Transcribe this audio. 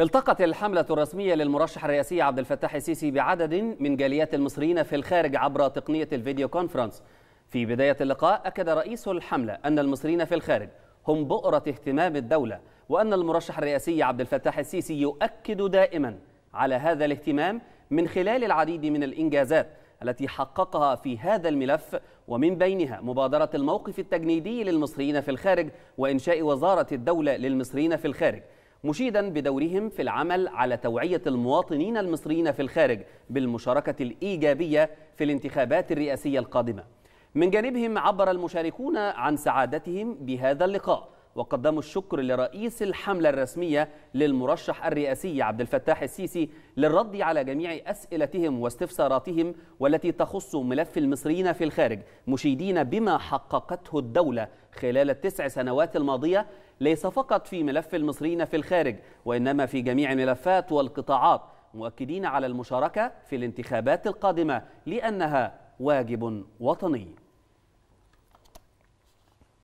التقت الحملة الرسمية للمرشح الرئاسي عبد الفتاح السيسي بعدد من جاليات المصريين في الخارج عبر تقنية الفيديو كونفرنس في بداية اللقاء أكد رئيس الحملة أن المصريين في الخارج هم بؤرة اهتمام الدولة وأن المرشح الرئاسي عبد الفتاح السيسي يؤكد دائما على هذا الاهتمام من خلال العديد من الإنجازات التي حققها في هذا الملف ومن بينها مبادرة الموقف التجنيدي للمصريين في الخارج وإنشاء وزارة الدولة للمصريين في الخارج مشيدا بدورهم في العمل على توعية المواطنين المصريين في الخارج بالمشاركة الإيجابية في الانتخابات الرئاسية القادمة من جانبهم عبر المشاركون عن سعادتهم بهذا اللقاء وقدموا الشكر لرئيس الحملة الرسمية للمرشح الرئاسي عبد الفتاح السيسي للرد على جميع أسئلتهم واستفساراتهم والتي تخص ملف المصريين في الخارج مشيدين بما حققته الدولة خلال التسع سنوات الماضية ليس فقط في ملف المصريين في الخارج وإنما في جميع الملفات والقطاعات مؤكدين على المشاركة في الانتخابات القادمة لأنها واجب وطني